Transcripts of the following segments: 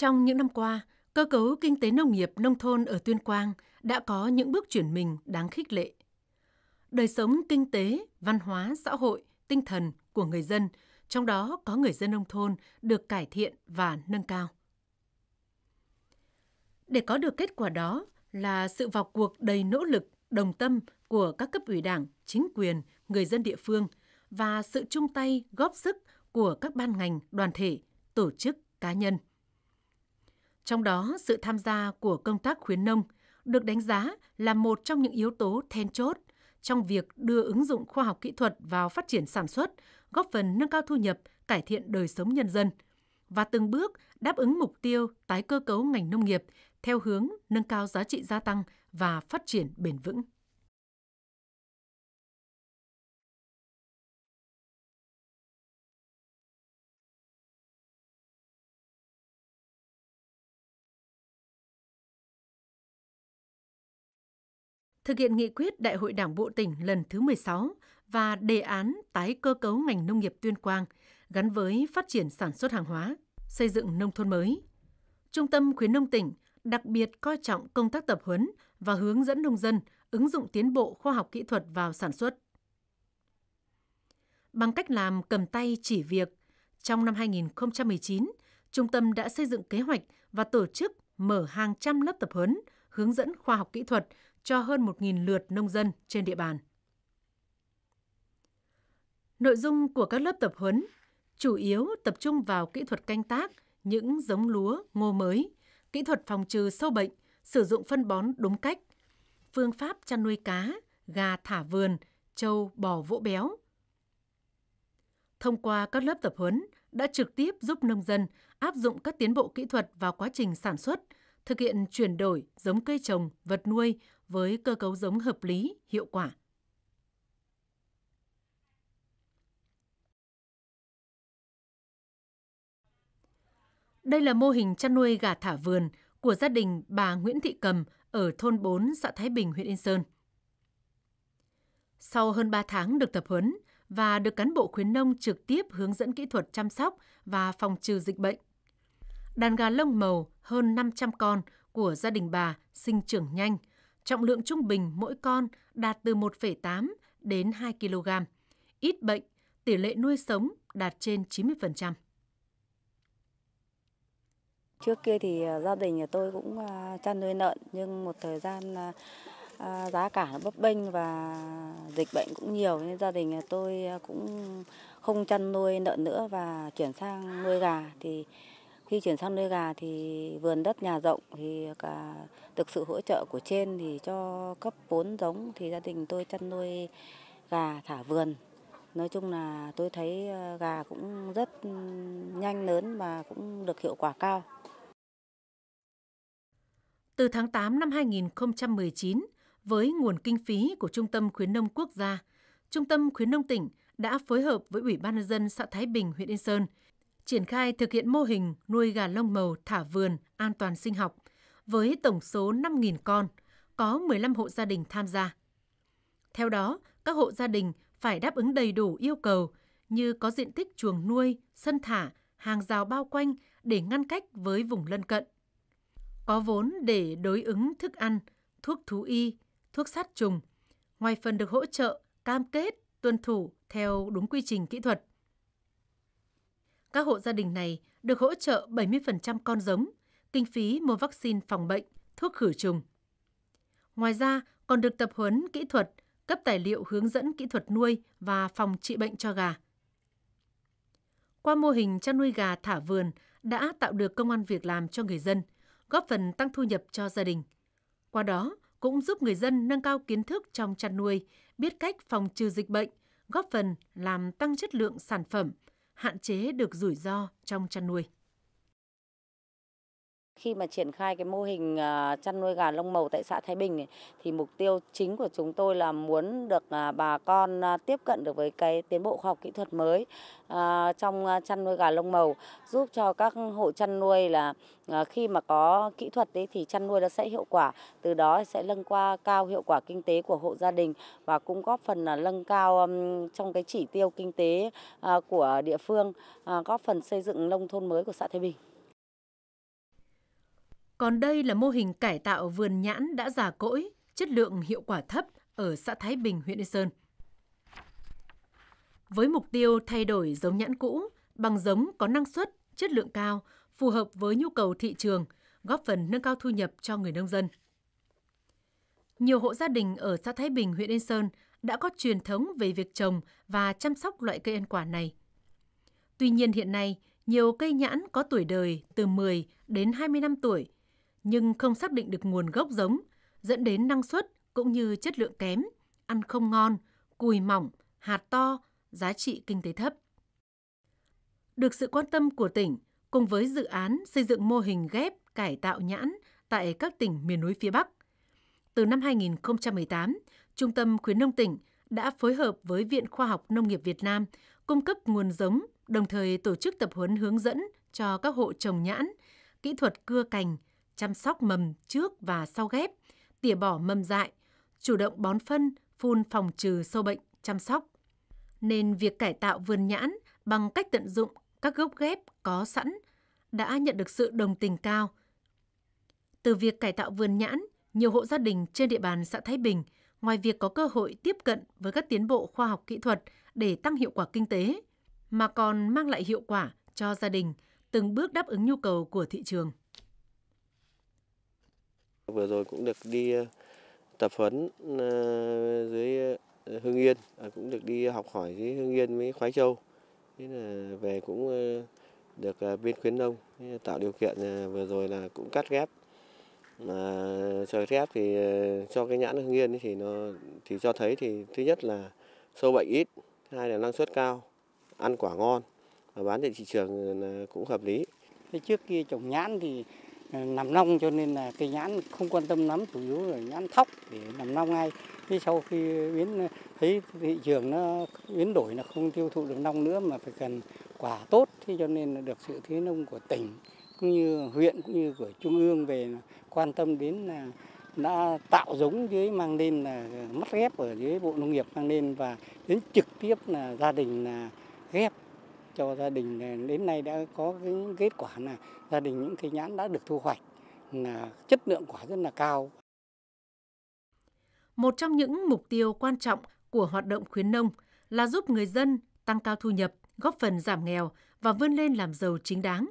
Trong những năm qua, cơ cấu kinh tế nông nghiệp nông thôn ở Tuyên Quang đã có những bước chuyển mình đáng khích lệ. Đời sống kinh tế, văn hóa, xã hội, tinh thần của người dân, trong đó có người dân nông thôn được cải thiện và nâng cao. Để có được kết quả đó là sự vào cuộc đầy nỗ lực, đồng tâm của các cấp ủy đảng, chính quyền, người dân địa phương và sự chung tay góp sức của các ban ngành, đoàn thể, tổ chức, cá nhân. Trong đó, sự tham gia của công tác khuyến nông được đánh giá là một trong những yếu tố then chốt trong việc đưa ứng dụng khoa học kỹ thuật vào phát triển sản xuất, góp phần nâng cao thu nhập, cải thiện đời sống nhân dân và từng bước đáp ứng mục tiêu tái cơ cấu ngành nông nghiệp theo hướng nâng cao giá trị gia tăng và phát triển bền vững. thực hiện nghị quyết Đại hội Đảng bộ tỉnh lần thứ 16 và đề án tái cơ cấu ngành nông nghiệp Tuyên Quang gắn với phát triển sản xuất hàng hóa, xây dựng nông thôn mới. Trung tâm khuyến nông tỉnh đặc biệt coi trọng công tác tập huấn và hướng dẫn nông dân ứng dụng tiến bộ khoa học kỹ thuật vào sản xuất. Bằng cách làm cầm tay chỉ việc, trong năm 2019, trung tâm đã xây dựng kế hoạch và tổ chức mở hàng trăm lớp tập huấn, hướng dẫn khoa học kỹ thuật cho hơn 1.000 lượt nông dân trên địa bàn. Nội dung của các lớp tập huấn chủ yếu tập trung vào kỹ thuật canh tác, những giống lúa, ngô mới, kỹ thuật phòng trừ sâu bệnh, sử dụng phân bón đúng cách, phương pháp chăn nuôi cá, gà thả vườn, trâu bò vỗ béo. Thông qua các lớp tập huấn đã trực tiếp giúp nông dân áp dụng các tiến bộ kỹ thuật vào quá trình sản xuất, thực hiện chuyển đổi giống cây trồng, vật nuôi với cơ cấu giống hợp lý, hiệu quả. Đây là mô hình chăn nuôi gà thả vườn của gia đình bà Nguyễn Thị Cầm ở thôn 4 xã Thái Bình, huyện Yên Sơn. Sau hơn 3 tháng được tập huấn và được cán bộ khuyến nông trực tiếp hướng dẫn kỹ thuật chăm sóc và phòng trừ dịch bệnh, đàn gà lông màu hơn 500 con của gia đình bà sinh trưởng nhanh, Trọng lượng trung bình mỗi con đạt từ 1,8 đến 2 kg. Ít bệnh, tỷ lệ nuôi sống đạt trên 90%. Trước kia thì à, gia đình nhà tôi cũng à, chăn nuôi lợn nhưng một thời gian à, giá cả nó bấp bênh và dịch bệnh cũng nhiều nên gia đình nhà tôi cũng không chăn nuôi lợn nữa và chuyển sang nuôi gà thì khi chuyển sang nuôi gà thì vườn đất nhà rộng thì cả được sự hỗ trợ của trên thì cho cấp vốn giống thì gia đình tôi chăn nuôi gà thả vườn. Nói chung là tôi thấy ờ, gà cũng rất nhanh lớn và cũng được hiệu quả cao. Từ tháng 8 năm 2019, với nguồn kinh phí của Trung tâm Khuyến nông Quốc gia, Trung tâm Khuyến nông tỉnh đã phối hợp với Ủy ban nhân dân xã Thái Bình, huyện Yên Sơn – triển khai thực hiện mô hình nuôi gà lông màu thả vườn an toàn sinh học với tổng số 5.000 con, có 15 hộ gia đình tham gia. Theo đó, các hộ gia đình phải đáp ứng đầy đủ yêu cầu như có diện tích chuồng nuôi, sân thả, hàng rào bao quanh để ngăn cách với vùng lân cận. Có vốn để đối ứng thức ăn, thuốc thú y, thuốc sát trùng. Ngoài phần được hỗ trợ, cam kết, tuân thủ theo đúng quy trình kỹ thuật, các hộ gia đình này được hỗ trợ 70% con giống, kinh phí mua vaccine phòng bệnh, thuốc khử trùng. Ngoài ra, còn được tập huấn kỹ thuật, cấp tài liệu hướng dẫn kỹ thuật nuôi và phòng trị bệnh cho gà. Qua mô hình chăn nuôi gà thả vườn đã tạo được công an việc làm cho người dân, góp phần tăng thu nhập cho gia đình. Qua đó, cũng giúp người dân nâng cao kiến thức trong chăn nuôi, biết cách phòng trừ dịch bệnh, góp phần làm tăng chất lượng sản phẩm, hạn chế được rủi ro trong chăn nuôi. Khi mà triển khai cái mô hình à, chăn nuôi gà lông màu tại xã Thái Bình này, thì mục tiêu chính của chúng tôi là muốn được à, bà con à, tiếp cận được với cái tiến bộ khoa học kỹ thuật mới trong chăn nuôi gà lông màu, giúp cho các hộ chăn nuôi là khi mà có kỹ thuật đấy thì chăn nuôi nó sẽ hiệu quả, từ đó sẽ nâng qua cao hiệu quả kinh tế của hộ gia đình và cũng góp phần là nâng cao trong cái chỉ tiêu kinh tế của địa phương, góp phần xây dựng nông thôn mới của xã Thái Bình. Còn đây là mô hình cải tạo vườn nhãn đã già cỗi, chất lượng hiệu quả thấp ở xã Thái Bình, huyện Yên Sơn. Với mục tiêu thay đổi giống nhãn cũ bằng giống có năng suất, chất lượng cao, phù hợp với nhu cầu thị trường, góp phần nâng cao thu nhập cho người nông dân. Nhiều hộ gia đình ở xã Thái Bình, huyện Yên Sơn đã có truyền thống về việc trồng và chăm sóc loại cây ăn quả này. Tuy nhiên hiện nay, nhiều cây nhãn có tuổi đời từ 10 đến 20 năm tuổi nhưng không xác định được nguồn gốc giống, dẫn đến năng suất cũng như chất lượng kém, ăn không ngon, cùi mỏng, hạt to, giá trị kinh tế thấp. Được sự quan tâm của tỉnh, cùng với dự án xây dựng mô hình ghép cải tạo nhãn tại các tỉnh miền núi phía Bắc, từ năm 2018, Trung tâm Khuyến nông tỉnh đã phối hợp với Viện Khoa học Nông nghiệp Việt Nam cung cấp nguồn giống, đồng thời tổ chức tập huấn hướng dẫn cho các hộ trồng nhãn, kỹ thuật cưa cành, chăm sóc mầm trước và sau ghép, tỉa bỏ mầm dại, chủ động bón phân, phun phòng trừ sâu bệnh, chăm sóc. Nên việc cải tạo vườn nhãn bằng cách tận dụng các gốc ghép có sẵn đã nhận được sự đồng tình cao. Từ việc cải tạo vườn nhãn, nhiều hộ gia đình trên địa bàn xã Thái Bình, ngoài việc có cơ hội tiếp cận với các tiến bộ khoa học kỹ thuật để tăng hiệu quả kinh tế, mà còn mang lại hiệu quả cho gia đình, từng bước đáp ứng nhu cầu của thị trường. Vừa rồi cũng được đi ờ, tập huấn ờ, dưới ờ, Hưng Yên, à, cũng được đi học hỏi dưới Hưng Yên với Khoái Châu. Thế là về cũng được bên khuyến nông tạo điều kiện vừa rồi là cũng cắt ghép mà trời thép thì cho cái nhãn hương yên thì nó thì cho thấy thì thứ nhất là sâu bệnh ít hai là năng suất cao ăn quả ngon và bán trên thị trường cũng hợp lý thế trước kia trồng nhãn thì Ờ, nằm nông cho nên là cây nhãn không quan tâm lắm chủ yếu là nhãn thóc để nằm nông ngay thế sau khi biến ờ, thấy thị trường nó biến đổi là không tiêu thụ được nông nữa mà phải cần quả tốt thế cho nên là được sự thế nông của tỉnh cũng như huyện cũng như của trung ương về quan tâm đến là đã tạo giống dưới mang lên là mắt ghép ở dưới bộ nông nghiệp mang lên và đến trực tiếp là gia đình là ghép cho gia đình đến nay đã có cái kết quả là gia đình những cây nhãn đã được thu hoạch là chất lượng quả rất là cao. Một trong những mục tiêu quan trọng của hoạt động khuyến nông là giúp người dân tăng cao thu nhập, góp phần giảm nghèo và vươn lên làm giàu chính đáng.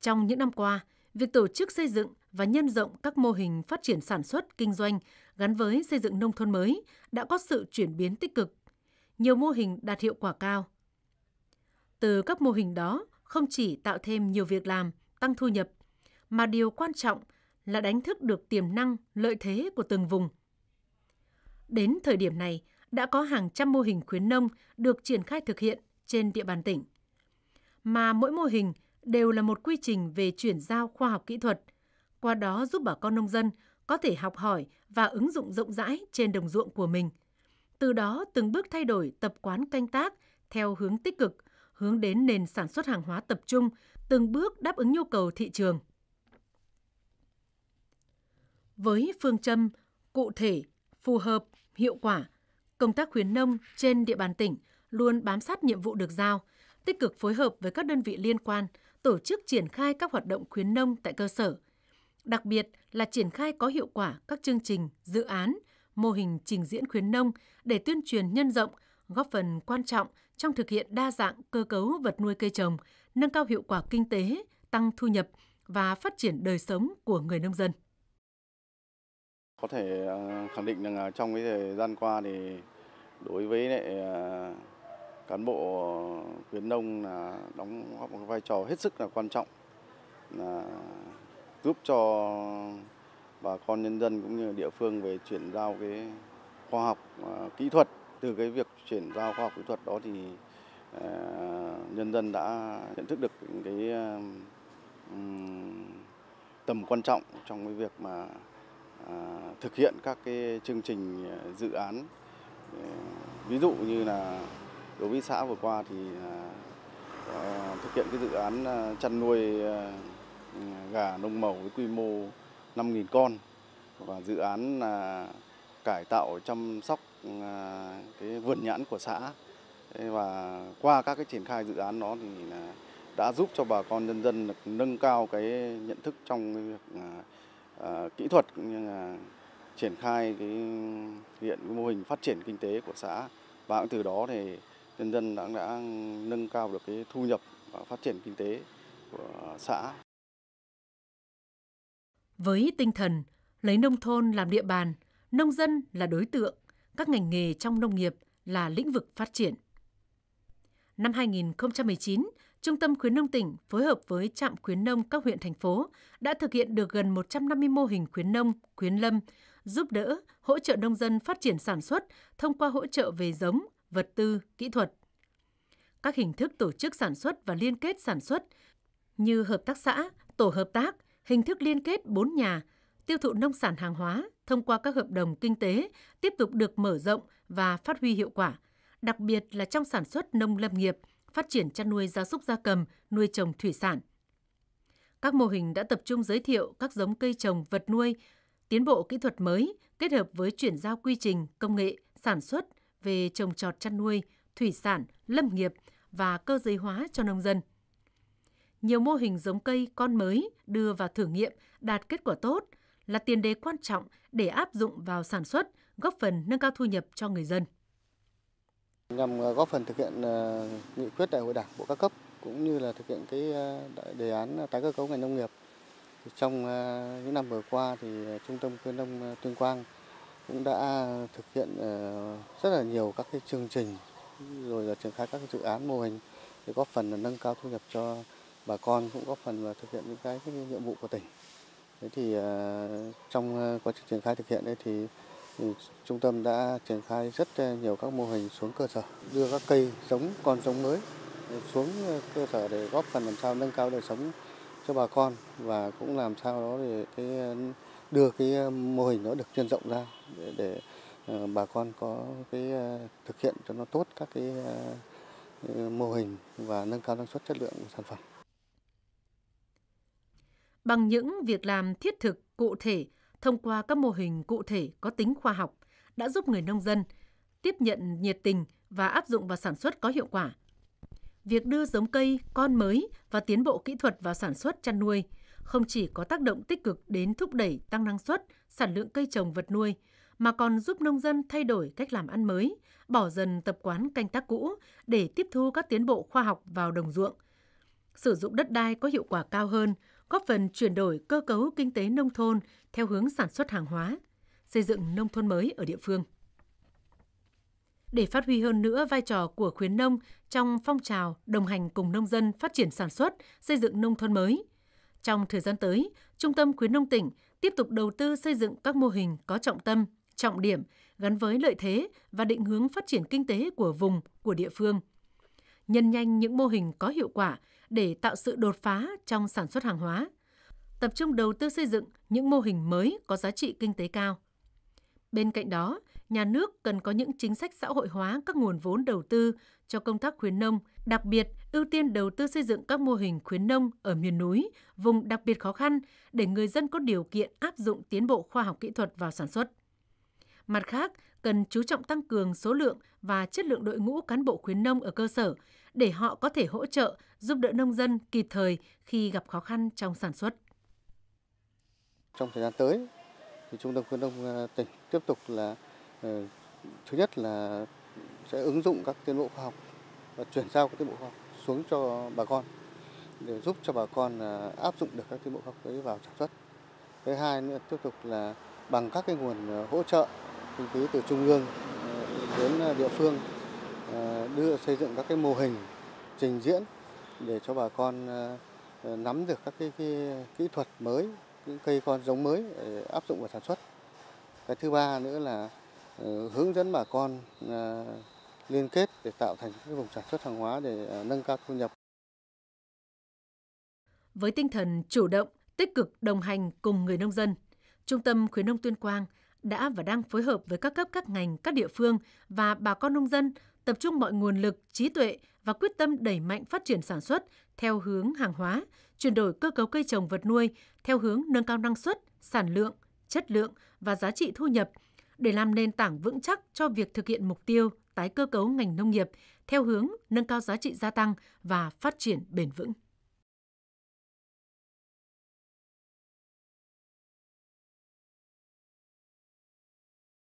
Trong những năm qua, việc tổ chức xây dựng và nhân rộng các mô hình phát triển sản xuất kinh doanh gắn với xây dựng nông thôn mới đã có sự chuyển biến tích cực. Nhiều mô hình đạt hiệu quả cao. Từ các mô hình đó không chỉ tạo thêm nhiều việc làm, tăng thu nhập, mà điều quan trọng là đánh thức được tiềm năng, lợi thế của từng vùng. Đến thời điểm này, đã có hàng trăm mô hình khuyến nông được triển khai thực hiện trên địa bàn tỉnh. Mà mỗi mô hình đều là một quy trình về chuyển giao khoa học kỹ thuật, qua đó giúp bà con nông dân có thể học hỏi và ứng dụng rộng rãi trên đồng ruộng của mình. Từ đó từng bước thay đổi tập quán canh tác theo hướng tích cực, hướng đến nền sản xuất hàng hóa tập trung, từng bước đáp ứng nhu cầu thị trường. Với phương châm cụ thể, phù hợp, hiệu quả, công tác khuyến nông trên địa bàn tỉnh luôn bám sát nhiệm vụ được giao, tích cực phối hợp với các đơn vị liên quan, tổ chức triển khai các hoạt động khuyến nông tại cơ sở, đặc biệt là triển khai có hiệu quả các chương trình, dự án, mô hình trình diễn khuyến nông để tuyên truyền nhân rộng góp phần quan trọng trong thực hiện đa dạng cơ cấu vật nuôi cây trồng, nâng cao hiệu quả kinh tế, tăng thu nhập và phát triển đời sống của người nông dân. Có thể à, khẳng định rằng trong cái thời gian qua thì đối với lại à, cán bộ khuyến nông là đóng góp một vai trò hết sức là quan trọng là giúp cho bà con nhân dân cũng như địa phương về chuyển giao cái khoa học à, kỹ thuật từ cái việc chuyển giao khoa học kỹ thuật đó thì ờ, nhân dân đã nhận thức được cái ờ, tầm quan trọng trong cái việc mà ờ, thực hiện các cái chương trình dự án ví dụ như là đối với xã vừa qua thì thực hiện cái dự án chăn nuôi gà nông màu với quy mô 5.000 con và dự án là cải tạo chăm sóc À, cái vườn nhãn của xã và qua các cái triển khai dự án đó thì là đã giúp cho bà con nhân dân được nâng cao cái nhận thức trong cái việc à, à, kỹ thuật cũng như là triển khai cái hiện cái mô hình phát triển kinh tế của xã và cũng từ đó thì nhân dân đã đã nâng cao được cái thu nhập và phát triển kinh tế của xã. Với tinh thần lấy nông thôn làm địa bàn, nông dân là đối tượng các ngành nghề trong nông nghiệp là lĩnh vực phát triển. Năm 2019, Trung tâm khuyến nông tỉnh phối hợp với trạm khuyến nông các huyện thành phố đã thực hiện được gần 150 mô hình khuyến nông, khuyến lâm, giúp đỡ, hỗ trợ nông dân phát triển sản xuất thông qua hỗ trợ về giống, vật tư, kỹ thuật. Các hình thức tổ chức sản xuất và liên kết sản xuất như hợp tác xã, tổ hợp tác, hình thức liên kết bốn nhà tiêu thụ nông sản hàng hóa thông qua các hợp đồng kinh tế tiếp tục được mở rộng và phát huy hiệu quả, đặc biệt là trong sản xuất nông lâm nghiệp, phát triển chăn nuôi gia súc gia cầm, nuôi trồng thủy sản. Các mô hình đã tập trung giới thiệu các giống cây trồng vật nuôi, tiến bộ kỹ thuật mới kết hợp với chuyển giao quy trình, công nghệ, sản xuất về trồng trọt chăn nuôi, thủy sản, lâm nghiệp và cơ giới hóa cho nông dân. Nhiều mô hình giống cây con mới đưa vào thử nghiệm đạt kết quả tốt – là tiền đề quan trọng để áp dụng vào sản xuất, góp phần nâng cao thu nhập cho người dân. Nhằm ờ, góp phần thực hiện ờ, nghị quyết đại hội đảng bộ các cấp cũng như là thực hiện cái ờ, đề án tái cơ cấu ngành nông nghiệp. Trong những năm vừa qua thì Trung tâm Khuyến nông Tuyên Quang cũng đã thực hiện rất là nhiều các cái chương trình rồi là triển khai các dự án mô hình để góp phần là nâng cao thu nhập cho bà con cũng góp phần và thực hiện những cái, cái nhiệm vụ của tỉnh. Thế thì à, trong à, quá trình triển khai thực hiện đấy thì ừ, trung tâm đã triển khai rất à, nhiều các mô hình xuống cơ sở, đưa các cây giống con giống mới xuống cơ sở để góp phần làm sao nâng cao đời sống cho bà con và cũng làm sao đó để cái đưa cái mô hình nó được nhân rộng ra để, để bà con có cái thực hiện cho nó tốt các cái mô hình và nâng cao năng suất chất lượng của sản phẩm bằng những việc làm thiết thực cụ thể thông qua các mô hình cụ thể có tính khoa học đã giúp người nông dân tiếp nhận nhiệt tình và áp dụng vào sản xuất có hiệu quả. Việc đưa giống cây, con mới và tiến bộ kỹ thuật vào sản xuất chăn nuôi không chỉ có tác động tích cực đến thúc đẩy tăng năng suất, sản lượng cây trồng vật nuôi, mà còn giúp nông dân thay đổi cách làm ăn mới, bỏ dần tập quán canh tác cũ để tiếp thu các tiến bộ khoa học vào đồng ruộng. Sử dụng đất đai có hiệu quả cao hơn, góp phần chuyển đổi cơ cấu kinh tế nông thôn theo hướng sản xuất hàng hóa, xây dựng nông thôn mới ở địa phương. Để phát huy hơn nữa vai trò của khuyến nông trong phong trào đồng hành cùng nông dân phát triển sản xuất, xây dựng nông thôn mới, trong thời gian tới, Trung tâm khuyến nông tỉnh tiếp tục đầu tư xây dựng các mô hình có trọng tâm, trọng điểm gắn với lợi thế và định hướng phát triển kinh tế của vùng, của địa phương. Nhân nhanh những mô hình có hiệu quả để tạo sự đột phá trong sản xuất hàng hóa, tập trung đầu tư xây dựng những mô hình mới có giá trị kinh tế cao. Bên cạnh đó, nhà nước cần có những chính sách xã hội hóa các nguồn vốn đầu tư cho công tác khuyến nông, đặc biệt ưu tiên đầu tư xây dựng các mô hình khuyến nông ở miền núi, vùng đặc biệt khó khăn để người dân có điều kiện áp dụng tiến bộ khoa học kỹ thuật vào sản xuất. Mặt khác, cần chú trọng tăng cường số lượng và chất lượng đội ngũ cán bộ khuyến nông ở cơ sở để họ có thể hỗ trợ, giúp đỡ nông dân kịp thời khi gặp khó khăn trong sản xuất. Trong thời gian tới, thì Trung tâm khuyến nông à, tỉnh tiếp tục là ờ, thứ nhất là sẽ ứng dụng các tiến bộ khoa học và chuyển giao các tiến bộ khoa học xuống cho bà con để giúp cho bà con à, áp dụng được các tiến bộ khoa học ấy vào sản xuất. Thứ hai nữa tiếp tục là bằng các cái nguồn à, hỗ trợ kinh phí từ trung ương ờ, đến ờ, địa phương ờ, đưa xây dựng các cái mô hình trình diễn để cho bà con nắm được các cái, cái kỹ thuật mới, những cây con giống mới để áp dụng vào sản xuất. Cái thứ ba nữa là hướng dẫn bà con liên kết để tạo thành cái vùng sản xuất hàng hóa để nâng cao thu nhập. Với tinh thần chủ động, tích cực đồng hành cùng người nông dân, Trung tâm khuyến nông Tuyên Quang – đã và đang phối hợp với các cấp các ngành, các địa phương và bà con nông dân tập trung mọi nguồn lực, trí tuệ và quyết tâm đẩy mạnh phát triển sản xuất theo hướng hàng hóa, chuyển đổi cơ cấu cây trồng vật nuôi theo hướng nâng cao năng suất, sản lượng, chất lượng và giá trị thu nhập để làm nền tảng vững chắc cho việc thực hiện mục tiêu tái cơ cấu ngành nông nghiệp theo hướng nâng cao giá trị gia tăng và phát triển bền vững.